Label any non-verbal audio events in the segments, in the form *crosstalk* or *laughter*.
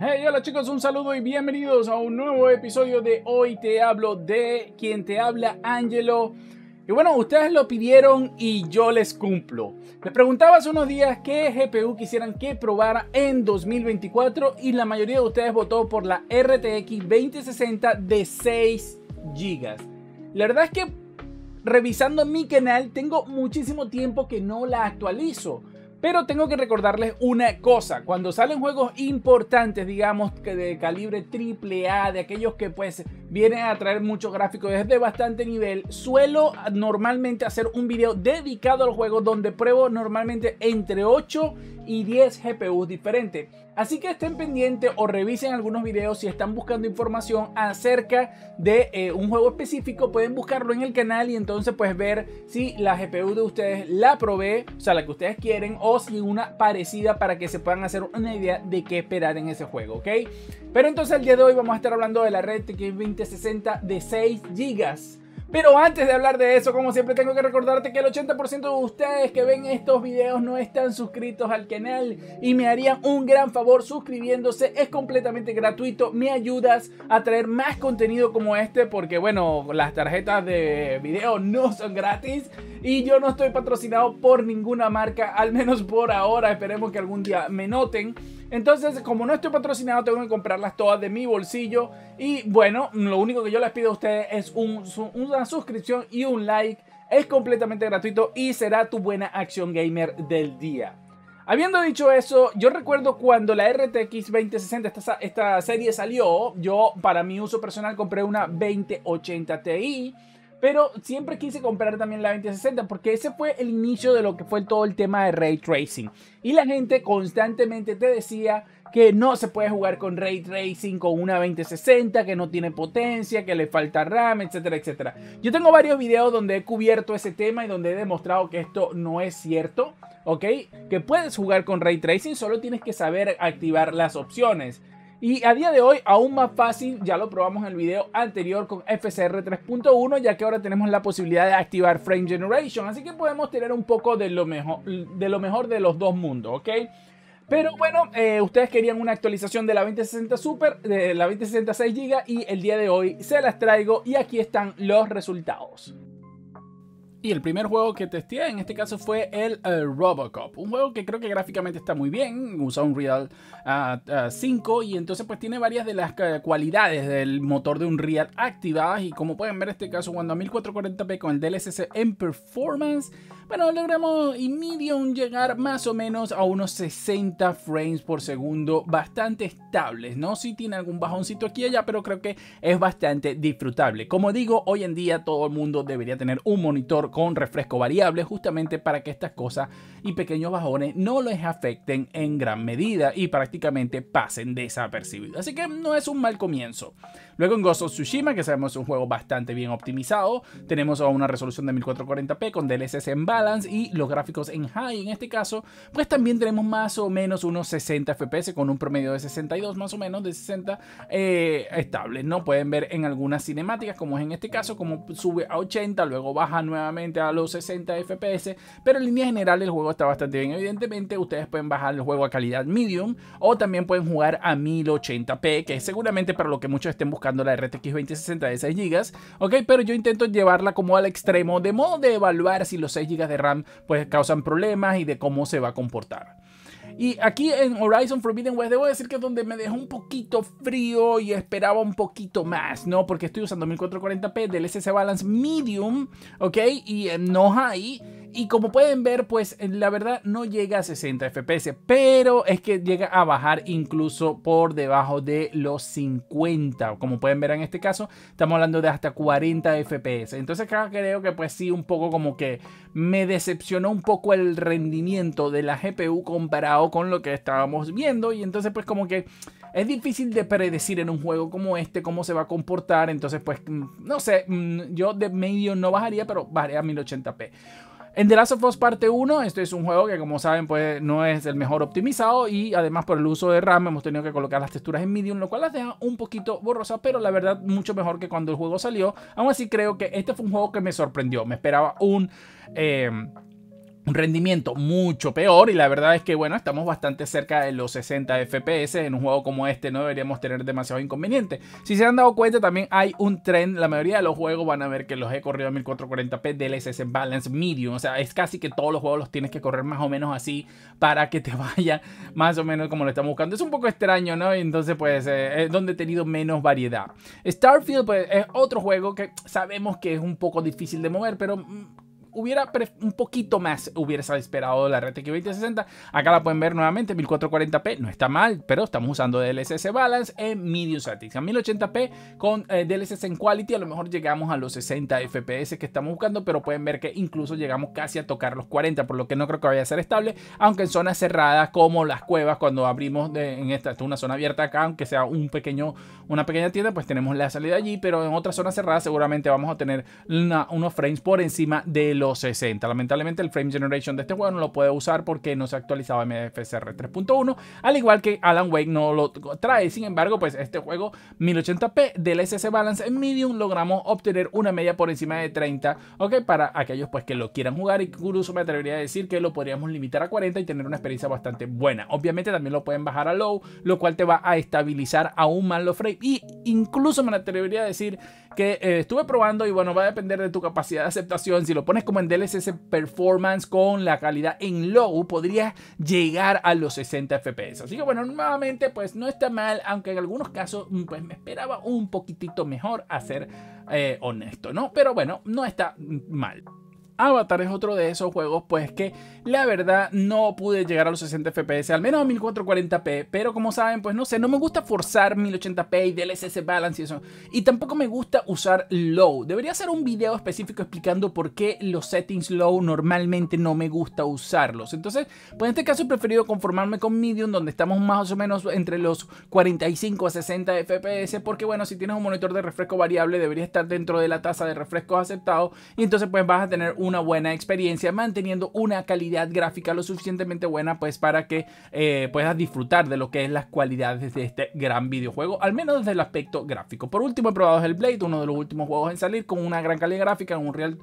Hey, hola chicos, un saludo y bienvenidos a un nuevo episodio de Hoy Te Hablo de quien te habla, Angelo. Y bueno, ustedes lo pidieron y yo les cumplo. Me preguntaba hace unos días qué GPU quisieran que probara en 2024 y la mayoría de ustedes votó por la RTX 2060 de 6 GB. La verdad es que revisando mi canal tengo muchísimo tiempo que no la actualizo. Pero tengo que recordarles una cosa, cuando salen juegos importantes, digamos, que de calibre A de aquellos que pues viene a traer mucho gráfico desde bastante nivel. Suelo normalmente hacer un video dedicado al juego donde pruebo normalmente entre 8 y 10 GPUs diferentes. Así que estén pendientes o revisen algunos videos si están buscando información acerca de eh, un juego específico. Pueden buscarlo en el canal y entonces pues ver si la GPU de ustedes la probé o sea la que ustedes quieren, o si una parecida para que se puedan hacer una idea de qué esperar en ese juego, ¿ok? Pero entonces el día de hoy vamos a estar hablando de la red RTX 2060 de 6 GB. Pero antes de hablar de eso, como siempre tengo que recordarte que el 80% de ustedes que ven estos videos no están suscritos al canal y me harían un gran favor suscribiéndose, es completamente gratuito, me ayudas a traer más contenido como este porque bueno, las tarjetas de video no son gratis y yo no estoy patrocinado por ninguna marca, al menos por ahora, esperemos que algún día me noten. Entonces, como no estoy patrocinado, tengo que comprarlas todas de mi bolsillo. Y bueno, lo único que yo les pido a ustedes es una suscripción y un like. Es completamente gratuito y será tu buena acción gamer del día. Habiendo dicho eso, yo recuerdo cuando la RTX 2060, esta, esta serie salió, yo para mi uso personal compré una 2080 Ti pero siempre quise comprar también la 2060 porque ese fue el inicio de lo que fue todo el tema de ray tracing. Y la gente constantemente te decía que no se puede jugar con ray tracing con una 2060, que no tiene potencia, que le falta RAM, etcétera, etcétera. Yo tengo varios videos donde he cubierto ese tema y donde he demostrado que esto no es cierto, ¿ok? Que puedes jugar con ray tracing, solo tienes que saber activar las opciones. Y a día de hoy, aún más fácil, ya lo probamos en el video anterior con FCR 3.1, ya que ahora tenemos la posibilidad de activar Frame Generation. Así que podemos tener un poco de lo mejor de, los dos mundos, ¿ok? Pero bueno, eh, ustedes querían una actualización de la 2060 Super, de la 2060 6 GB y el día de hoy se las traigo y aquí están los resultados. Y el primer juego que testé en este caso fue el eh, Robocop, un juego que creo que gráficamente está muy bien, usa un Real 5 ah, ah, y entonces pues tiene varias de las eh, cualidades del motor de un Real activadas y como pueden ver en este caso cuando a 1440p con el DLSS en performance, bueno logramos y medium llegar más o menos a unos 60 frames por segundo bastante estables, ¿no? Si tiene algún bajoncito aquí y allá, pero creo que es bastante disfrutable. Como digo, hoy en día todo el mundo debería tener un monitor con refresco variable justamente para que estas cosas y pequeños bajones no les afecten en gran medida y prácticamente pasen desapercibidos. Así que no es un mal comienzo. Luego en Ghost of Tsushima, que sabemos es un juego bastante bien optimizado, tenemos una resolución de 1440p con DLSS en balance y los gráficos en high en este caso, pues también tenemos más o menos unos 60 FPS con un promedio de 62 más o menos, de 60 eh, estable, ¿no? Pueden ver en algunas cinemáticas, como es en este caso, como sube a 80, luego baja nuevamente a los 60 FPS, pero en línea general el juego está bastante bien. Evidentemente ustedes pueden bajar el juego a calidad medium o también pueden jugar a 1080p, que seguramente para lo que muchos estén buscando buscando la RTX 2060 de 6 GB, ok, pero yo intento llevarla como al extremo de modo de evaluar si los 6 GB de RAM pues causan problemas y de cómo se va a comportar. Y aquí en Horizon Forbidden West debo decir que es donde me dejó un poquito frío y esperaba un poquito más, ¿no? Porque estoy usando 1440p del SS Balance Medium, ¿ok? Y no High y como pueden ver, pues eh, la verdad no llega a 60 FPS, pero es que llega a bajar incluso por debajo de los 50. Como pueden ver en este caso, estamos hablando de hasta 40 FPS. Entonces creo que pues sí, un poco como que me decepcionó un poco el rendimiento de la GPU comparado con lo que estábamos viendo. Y entonces pues como que es difícil de predecir en un juego como este cómo se va a comportar. Entonces pues mm, no sé, mm, yo de medio no bajaría, pero bajaría a 1080p. En The Last of Us Parte 1, este es un juego que como saben pues no es el mejor optimizado y además por el uso de RAM hemos tenido que colocar las texturas en medium, lo cual las deja un poquito borrosas, pero la verdad mucho mejor que cuando el juego salió. Aún así creo que este fue un juego que me sorprendió, me esperaba un... Eh, un rendimiento mucho peor y la verdad es que bueno, estamos bastante cerca de los 60 FPS en un juego como este, no deberíamos tener demasiado inconveniente. Si se han dado cuenta también hay un tren, la mayoría de los juegos van a ver que los he corrido a 1440p SS Balance Medium, o sea, es casi que todos los juegos los tienes que correr más o menos así para que te *laughs* vaya más o menos como lo estamos buscando. Es un poco extraño, ¿no? Entonces pues eh, es donde he tenido menos variedad. Starfield pues es otro juego que sabemos que es un poco difícil de mover, pero mm, hubiera un poquito más, hubiera esperado la RTX 2060. Acá la pueden ver nuevamente, 1440p, no está mal, pero estamos usando DLSS Balance en Medium Settings. A 1080p con eh, DLSS en Quality a lo mejor llegamos a los 60 FPS que estamos buscando, pero pueden ver que incluso llegamos casi a tocar los 40, por lo que no creo que vaya a ser estable, aunque en zonas cerradas como las cuevas, cuando abrimos en esta, esta, una zona abierta acá, aunque sea un pequeño, una pequeña tienda, pues tenemos la salida allí, pero en otras zonas cerradas seguramente vamos a tener unos frames por encima de los 60. Lamentablemente el frame generation de este juego no lo puede usar porque no se actualizaba MFSR 3.1, al igual que Alan Wake no lo trae. Sin embargo, pues este juego 1080p del SS Balance en Medium logramos obtener una media por encima de 30, ok, para aquellos pues que lo quieran jugar y incluso me atrevería a decir que lo podríamos limitar a 40 y tener una experiencia bastante buena. Obviamente también lo pueden bajar a low, lo cual te va a estabilizar aún más los frames y incluso me atrevería a decir que eh, estuve probando y bueno, va a depender de tu capacidad de aceptación. Si lo pones como en DLSS Performance con la calidad en low, podría llegar a los 60 FPS. Así que bueno, nuevamente pues no está mal, aunque en algunos casos mm, pues me esperaba un poquitito mejor a ser eh, honesto, ¿no? Pero bueno, no está mal. Avatar es otro de esos juegos, pues que la verdad no pude llegar a los 60 FPS, al menos a 1440p, pero como saben, pues no sé, no me gusta forzar 1080p y DLSS balance y eso, y tampoco me gusta usar low. Debería hacer un video específico explicando por qué los settings low normalmente no me gusta usarlos. Entonces, pues en este caso he preferido conformarme con medium, donde estamos más o menos entre los 45 a 60 FPS, porque bueno, si tienes un monitor de refresco variable, debería estar dentro de la tasa de refrescos aceptado, y entonces pues vas a tener un una buena experiencia manteniendo una calidad gráfica lo suficientemente buena pues para que eh, puedas disfrutar de lo que es las cualidades de este gran videojuego, al menos desde el aspecto gráfico. Por último he probado el Blade, uno de los últimos juegos en salir con una gran calidad gráfica, un real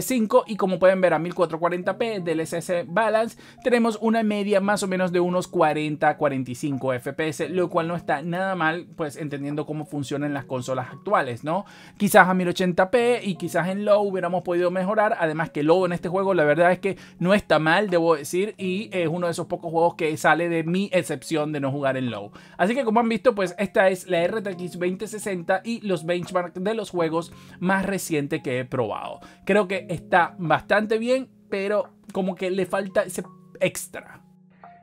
5 eh, y como pueden ver a 1440p del SS Balance tenemos una media más o menos de unos 40-45 FPS, lo cual no está nada mal pues entendiendo cómo funcionan las consolas actuales, ¿no? Quizás a 1080p y quizás en low hubiéramos podido mejorar, además que low en este juego la verdad es que no está mal, debo decir, y es uno de esos pocos juegos que sale de mi excepción de no jugar en low. Así que como han visto pues esta es la RTX 2060 y los benchmarks de los juegos más reciente que he probado. Creo que está bastante bien, pero como que le falta ese extra.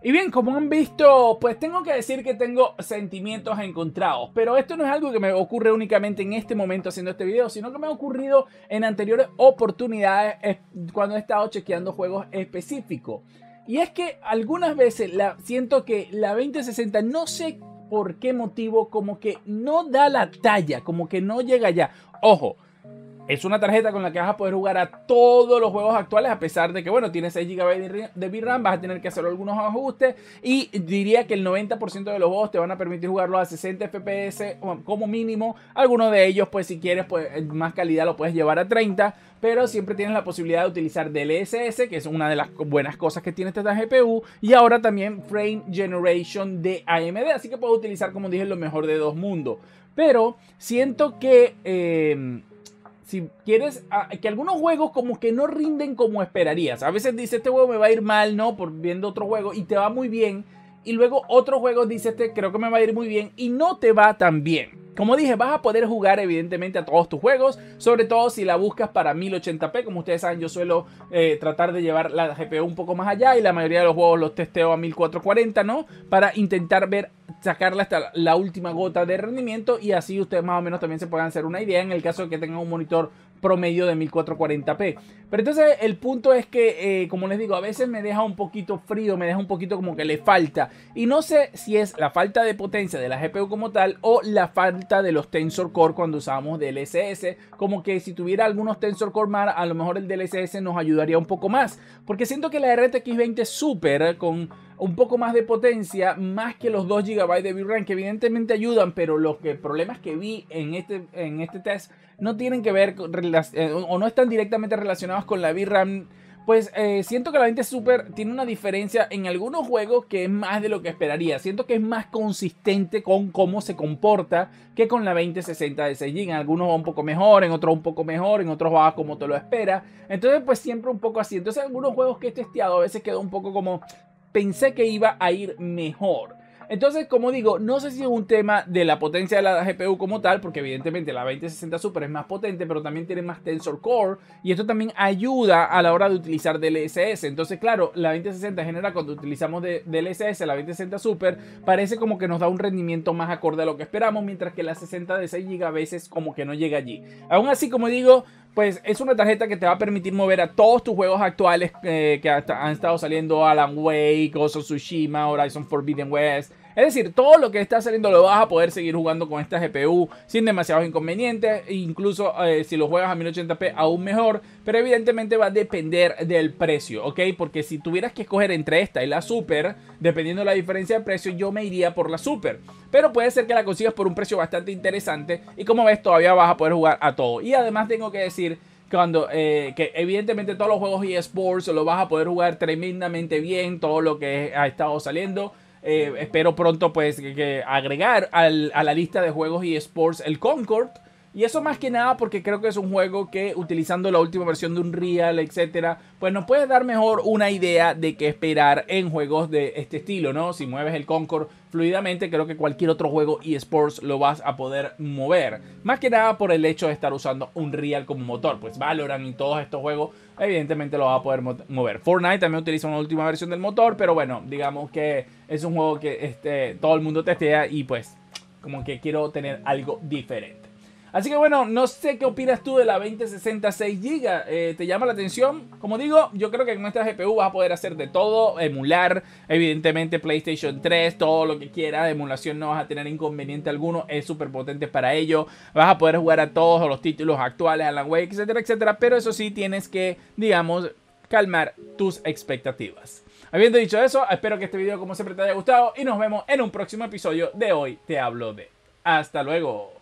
Y bien, como han visto, pues tengo que decir que tengo sentimientos encontrados, pero esto no es algo que me ocurre únicamente en este momento haciendo este video, sino que me ha ocurrido en anteriores oportunidades eh, cuando he estado chequeando juegos específicos. Y es que algunas veces siento que la 2060 no sé por qué motivo como que no da la talla, como que no llega allá. Ojo, es una tarjeta con la que vas a poder jugar a todos los juegos actuales, a pesar de que, bueno, tiene 6 GB de VRAM, vas a tener que hacer algunos ajustes y diría que el 90% de los juegos te van a permitir jugarlo a 60 FPS como mínimo. Algunos de ellos, pues si quieres, pues más calidad lo puedes llevar a 30, pero siempre tienes la posibilidad de utilizar DLSS, que es una de las buenas cosas que tiene esta GPU, y ahora también Frame Generation de AMD, así que puedes utilizar, como dije, lo mejor de dos mundos. Pero siento que... Eh, si quieres ah, que algunos juegos como que no rinden como esperarías. A veces dice este juego me va a ir mal, ¿no? Por viendo otro juego y te va muy bien. Y luego otro juego dice este creo que me va a ir muy bien y no te va tan bien. Como dije, vas a poder jugar evidentemente a todos tus juegos, sobre todo si la buscas para 1080p. Como ustedes saben, yo suelo eh, tratar de llevar la GPU un poco más allá y la mayoría de los juegos los testeo a 1440, ¿no? Para intentar ver, sacarla hasta la última gota de rendimiento y así ustedes más o menos también se puedan hacer una idea en el caso de que tengan un monitor promedio de 1440p. Pero entonces el punto es que, eh, como les digo, a veces me deja un poquito frío, me deja un poquito como que le falta. Y no sé si es la falta de potencia de la GPU como tal o la falta de los Tensor Core cuando usamos DLSS. Como que si tuviera algunos Tensor Core más, a lo mejor el DLSS nos ayudaría un poco más. Porque siento que la RTX 20 Super con un poco más de potencia, más que los 2 GB de VRAM, que evidentemente ayudan, pero los problemas que vi en este, en este test no tienen que ver eh, o no están directamente relacionados con la VRAM pues eh, siento que la 20 Super tiene una diferencia en algunos juegos que es más de lo que esperaría. Siento que es más consistente con cómo se comporta que con la 2060 de 6 En algunos va un poco mejor, en otros un poco mejor, en otros va como te lo espera. Entonces, pues siempre un poco así. Entonces, algunos juegos que he testeado a veces quedó un poco como pensé que iba a ir mejor. Entonces, como digo, no sé si es un tema de la potencia de la GPU como tal, porque evidentemente la 2060 Super es más potente, pero también tiene más Tensor Core y esto también ayuda a la hora de utilizar DLSS. Entonces, claro, la 2060 genera cuando utilizamos DLSS, la 2060 Super, parece como que nos da un rendimiento más acorde a lo que esperamos, mientras que la 60 de 6 GB a veces como que no llega allí. Aún así, como digo, pues es una tarjeta que te va a permitir mover a todos tus juegos actuales eh, que han estado saliendo, Alan Wake, Ghost of Tsushima, Horizon Forbidden West, es decir, todo lo que está saliendo lo vas a poder seguir jugando con esta GPU sin demasiados inconvenientes. Incluso eh, si lo juegas a 1080p aún mejor. Pero evidentemente va a depender del precio, ¿ok? Porque si tuvieras que escoger entre esta y la Super, dependiendo de la diferencia de precio, yo me iría por la Super. Pero puede ser que la consigas por un precio bastante interesante. Y como ves, todavía vas a poder jugar a todo. Y además tengo que decir cuando eh, que evidentemente todos los juegos eSports lo vas a poder jugar tremendamente bien, todo lo que ha estado saliendo. Eh, espero pronto pues agregar al, a la lista de juegos y sports el Concord y eso más que nada porque creo que es un juego que utilizando la última versión de Unreal, etcétera, pues nos puede dar mejor una idea de qué esperar en juegos de este estilo, ¿no? Si mueves el Concord fluidamente, creo que cualquier otro juego eSports lo vas a poder mover. Más que nada por el hecho de estar usando Unreal como motor, pues Valorant y todos estos juegos evidentemente lo va a poder mover. Fortnite también utiliza una última versión del motor, pero bueno, digamos que es un juego que este, todo el mundo testea y pues como que quiero tener algo diferente. Así que bueno, no sé qué opinas tú de la 2066 GB. Eh, ¿Te llama la atención? Como digo, yo creo que con nuestra GPU vas a poder hacer de todo, emular, evidentemente PlayStation 3, todo lo que quieras. emulación no vas a tener inconveniente alguno, es súper potente para ello. Vas a poder jugar a todos los títulos actuales, Alan Wake, etcétera, etcétera. Pero eso sí, tienes que, digamos, calmar tus expectativas. Habiendo dicho eso, espero que este video como siempre te haya gustado y nos vemos en un próximo episodio de Hoy Te Hablo de. Hasta luego.